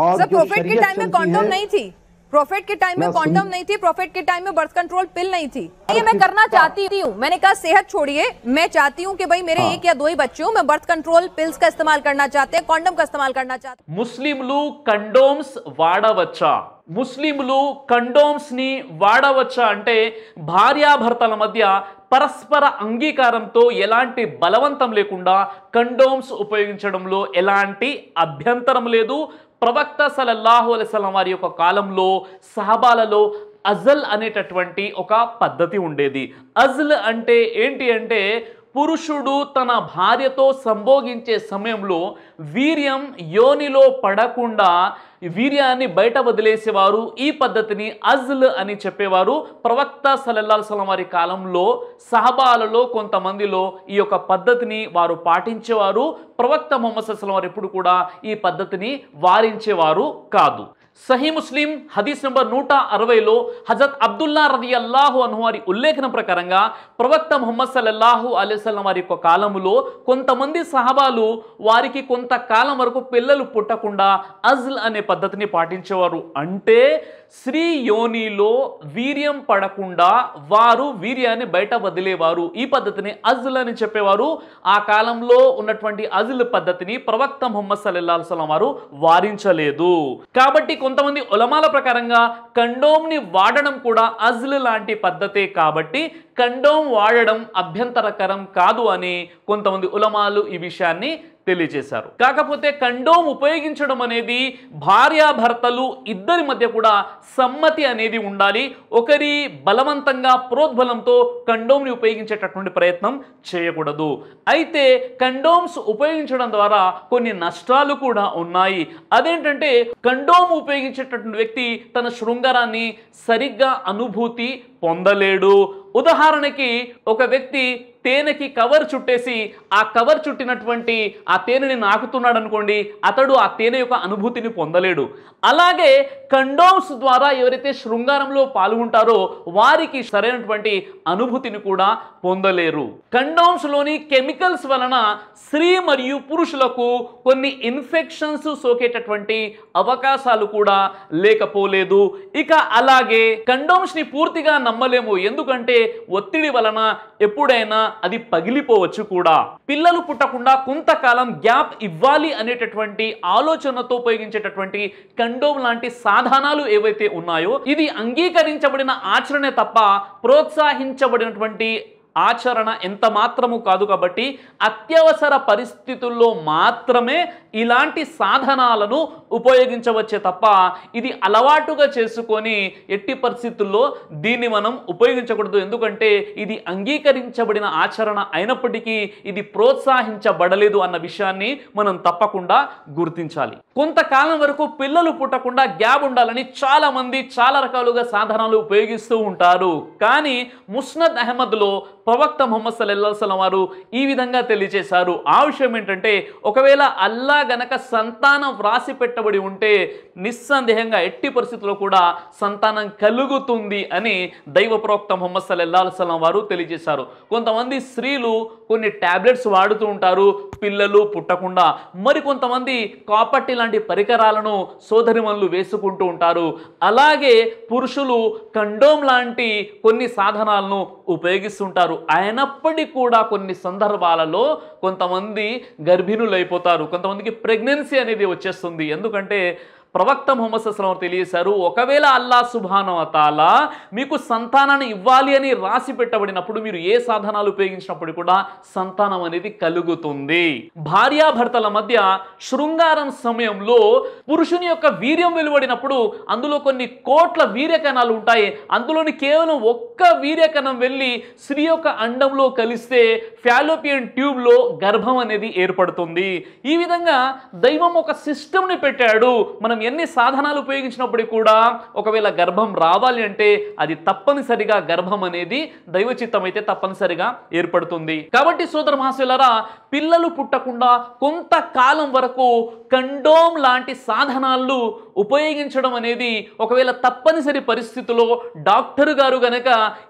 और प्रॉफिट के टाइम में कॉन्डोम नहीं थी प्रॉफिट के टाइम में कॉन्डम नहीं थी प्रॉफिट के टाइम में बर्थ कंट्रोल पिल नहीं थी ये मैं करना चाहती हूँ मैंने कहा सेहत छोड़िए मैं चाहती हूँ कि भाई मेरे हाँ। एक या दो ही बच्चे हूँ मैं बर्थ कंट्रोल पिल्स का इस्तेमाल करना चाहते हैं कॉन्डम का इस्तेमाल करना चाहते हैं ముస్లింలు కండోమ్స్ వాడవచ్చా ముస్లింలు కండోమ్స్ ని వాడవచ్చా అంటే భార్యాభర్తల మధ్య పరస్పర అంగీకారంతో ఎలాంటి బలవంతం లేకుండా కండోమ్స్ ఉపయోగించడంలో ఎలాంటి అభ్యంతరం లేదు ప్రవక్త సలల్లాహు అలెస్లం వారి యొక్క కాలంలో సహబాలలో అజల్ అనేటటువంటి ఒక పద్ధతి ఉండేది అజల్ అంటే ఏంటి అంటే పురుషుడు తన భార్యతో సంభోగించే సమయంలో వీర్యం యోనిలో పడకుండా వీర్యాన్ని బయట వదిలేసేవారు ఈ పద్ధతిని అజ్ల్ అని చెప్పేవారు ప్రవక్త సలల్లాల్ సలం వారి కాలంలో సహబాలలో కొంతమందిలో ఈ యొక్క పద్ధతిని వారు పాటించేవారు ప్రవక్త మొహమ్మద్ సలం వారు ఎప్పుడు కూడా ఈ పద్ధతిని వారించేవారు కాదు సహీ ముస్లిం హదీస్ నెంబర్ నూట అరవైలో హజరత్ అబ్దుల్లా రది అల్లాహు అను వారి ఉల్లేఖనం ప్రకారంగా ప్రవక్త ముహమ్మద్ సల్లల్లాహు అలీస్లం వారి యొక్క కాలంలో కొంతమంది సహాబాలు వారికి కొంతకాలం వరకు పిల్లలు పుట్టకుండా అజ్ల్ అనే పద్ధతిని పాటించేవారు అంటే స్త్రీ యోనిలో వీర్యం పడకుండా వారు వీర్యాన్ని బయట వదిలేవారు ఈ పద్ధతిని అజుల్ అని చెప్పేవారు ఆ కాలంలో ఉన్నటువంటి అజుల్ పద్ధతిని ప్రవక్త ముహమ్మద్ సల్లాల్ వారు వారించలేదు కాబట్టి కొంతమంది ఉలమాల ప్రకారంగా కండోమ్ని వాడడం కూడా అజుల్ లాంటి పద్ధతే కాబట్టి కండోమ్ వాడడం అభ్యంతరకరం కాదు అని కొంతమంది ఉలమాలు ఈ విషయాన్ని తెలియజేశారు కాకపోతే కండోమ్ ఉపయోగించడం అనేది భార్యాభర్తలు ఇద్దరి మధ్య కూడా సమ్మతి అనేది ఉండాలి ఒకరి బలవంతంగా ప్రోద్బలంతో కండోమ్ని ఉపయోగించేటటువంటి ప్రయత్నం చేయకూడదు అయితే కండోమ్స్ ఉపయోగించడం ద్వారా కొన్ని నష్టాలు కూడా ఉన్నాయి అదేంటంటే కండోమ్ ఉపయోగించేటటువంటి వ్యక్తి తన శృంగారాన్ని సరిగ్గా అనుభూతి పొందలేడు ఉదాహరణకి ఒక వ్యక్తి తేనెకి కవర్ చుట్టేసి ఆ కవర్ చుట్టినటువంటి ఆ తేనెని నాకుతున్నాడు అనుకోండి అతడు ఆ తేనె యొక్క అనుభూతిని పొందలేడు అలాగే కండోమ్స్ ద్వారా ఎవరైతే శృంగారంలో పాల్గొంటారో వారికి సరైనటువంటి అనుభూతిని కూడా పొందలేరు కండోమ్స్లోని కెమికల్స్ వలన స్త్రీ మరియు పురుషులకు కొన్ని ఇన్ఫెక్షన్స్ సోకేటటువంటి అవకాశాలు కూడా లేకపోలేదు ఇక అలాగే కండోమ్స్ని పూర్తిగా నమ్మలేము ఎందుకంటే ఒత్తిడి వలన ఎప్పుడైనా అది పగిలిపోవచ్చు కూడా పిల్లలు పుట్టకుండా కొంతకాలం గ్యాప్ ఇవ్వాలి అనేటటువంటి ఆలోచనతో ఉపయోగించేటటువంటి కండోమ్ లాంటి సాధనాలు ఏవైతే ఉన్నాయో ఇది అంగీకరించబడిన ఆచరణే తప్ప ప్రోత్సహించబడినటువంటి ఆచరణ ఎంత మాత్రము కాదు కాబట్టి అత్యవసర పరిస్థితుల్లో మాత్రమే ఇలాంటి సాధనాలను ఉపయోగించవచ్చే తప్ప ఇది అలవాటుగా చేసుకొని ఎట్టి పరిస్థితుల్లో దీన్ని మనం ఉపయోగించకూడదు ఎందుకంటే ఇది అంగీకరించబడిన ఆచరణ అయినప్పటికీ ఇది ప్రోత్సాహించబడలేదు అన్న విషయాన్ని మనం తప్పకుండా గుర్తించాలి కొంతకాలం వరకు పిల్లలు పుట్టకుండా గ్యాబ్ ఉండాలని చాలామంది చాలా రకాలుగా సాధనాలు ఉపయోగిస్తూ ఉంటారు కానీ ముస్నద్ అహ్మద్లో ప్రవక్త మొహమ్మద్ సల్లెల్లాసలం వారు ఈ విధంగా తెలియజేశారు ఆ విషయం ఏంటంటే ఒకవేళ అల్లా గనక సంతానం వ్రాసి పెట్టబడి ఉంటే నిస్సందేహంగా ఎట్టి పరిస్థితుల్లో కూడా సంతానం కలుగుతుంది అని దైవ ప్రవక్త మొహమ్మద్ సల్లెల్లాసలం వారు తెలియజేశారు కొంతమంది స్త్రీలు కొన్ని ట్యాబ్లెట్స్ వాడుతూ ఉంటారు పిల్లలు పుట్టకుండా మరికొంతమంది కాపట్టి లాంటి పరికరాలను సోదరిమనులు వేసుకుంటూ ఉంటారు అలాగే పురుషులు కండోమ్ లాంటి కొన్ని సాధనాలను ఉపయోగిస్తుంటారు ఉంటారు అయినప్పటికీ కూడా కొన్ని సందర్భాలలో కొంతమంది గర్భిణులు అయిపోతారు కొంతమందికి ప్రెగ్నెన్సీ అనేది వచ్చేస్తుంది ఎందుకంటే ప్రవక్త ముహమ్మద్ అస్లం తెలియశారు ఒకవేళ అల్లా సుభానవతాల మీకు సంతానాన్ని ఇవ్వాలి అని రాసి పెట్టబడినప్పుడు మీరు ఏ సాధనాలు ఉపయోగించినప్పుడు కూడా సంతానం అనేది కలుగుతుంది భార్యాభర్తల మధ్య శృంగారం సమయంలో పురుషుని యొక్క వీర్యం వెలువడినప్పుడు అందులో కొన్ని కోట్ల వీర్యకణాలు ఉంటాయి అందులోని కేవలం ఒక్క వీర్యకణం వెళ్ళి స్త్రీ యొక్క అండంలో కలిస్తే ఫ్యాలోపియన్ ట్యూబ్లో గర్భం అనేది ఏర్పడుతుంది ఈ విధంగా దైవం ఒక సిస్టమ్ని పెట్టాడు మనం ఎన్ని సాధనాలు ఉపయోగించినప్పుడు కూడా ఒకవేళ గర్భం రావాలి అంటే అది తప్పనిసరిగా గర్భం అనేది దైవచిత్తం అయితే తప్పనిసరిగా ఏర్పడుతుంది కాబట్టి సోదర మహాశులరా పిల్లలు పుట్టకుండా కొంతకాలం వరకు కండోమ్ లాంటి సాధనాలు ఉపయోగించడం అనేది ఒకవేళ తప్పనిసరి పరిస్థితిలో డాక్టర్ గారు గనక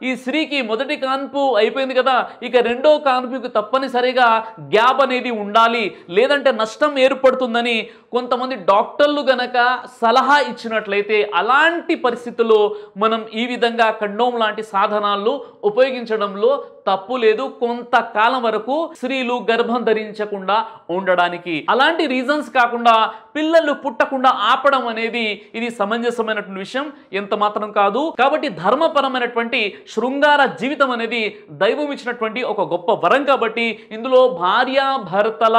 ఈ స్త్రీకి మొదటి కాన్పు అయిపోయింది కదా ఇక రెండో కాన్పుకి తప్పనిసరిగా గ్యాప్ అనేది ఉండాలి లేదంటే నష్టం ఏర్పడుతుందని కొంతమంది డాక్టర్లు గనక సలహా ఇచ్చినట్లయితే అలాంటి పరిస్థితుల్లో మనం ఈ విధంగా కండోమ్ లాంటి సాధనాల్లో ఉపయోగించడంలో తప్పు లేదు కొంతకాలం వరకు స్త్రీలు గర్భం ధరించకుండా ఉండడానికి అలాంటి రీజన్స్ కాకుండా పిల్లలు పుట్టకుండా ఆపడం అనేది ఇది సమంజసమైనటువంటి విషయం ఎంత మాత్రం కాదు కాబట్టి ధర్మపరమైనటువంటి శృంగార జీవితం అనేది దైవం ఇచ్చినటువంటి ఒక గొప్ప వరం కాబట్టి ఇందులో భార్య భర్తల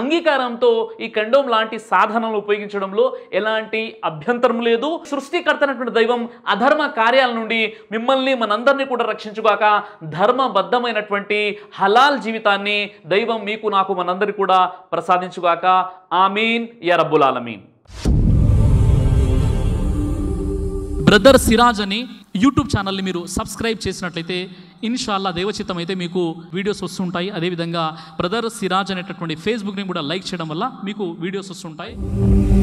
అంగీకారంతో ఈ కండోం లాంటి సాధనలు ఉపయోగించడంలో ఎలాంటి అభ్యంతరం లేదు అయినటువంటి దైవం అధర్మ కార్యాల నుండి మిమ్మల్ని మనందరినీ కూడా రక్షించుగాక ధర్మ బద్ధమైనటువంటి హలాల్ జీవితాన్ని దైవం మీకు నాకు మనందరి కూడా ప్రసాదించుగాక ఆమీన్ యా రబ్బుల్ ఆలమీన్ బ్రదర్ సిరాజ్ అని యూట్యూబ్ ఛానల్ని మీరు సబ్స్క్రైబ్ చేసినట్లయితే ఇన్షాల్లా దేవచిత్తం అయితే మీకు వీడియోస్ వస్తుంటాయి అదేవిధంగా బ్రదర్ సిరాజ్ అనేటటువంటి ఫేస్బుక్ని కూడా లైక్ చేయడం వల్ల మీకు వీడియోస్ వస్తుంటాయి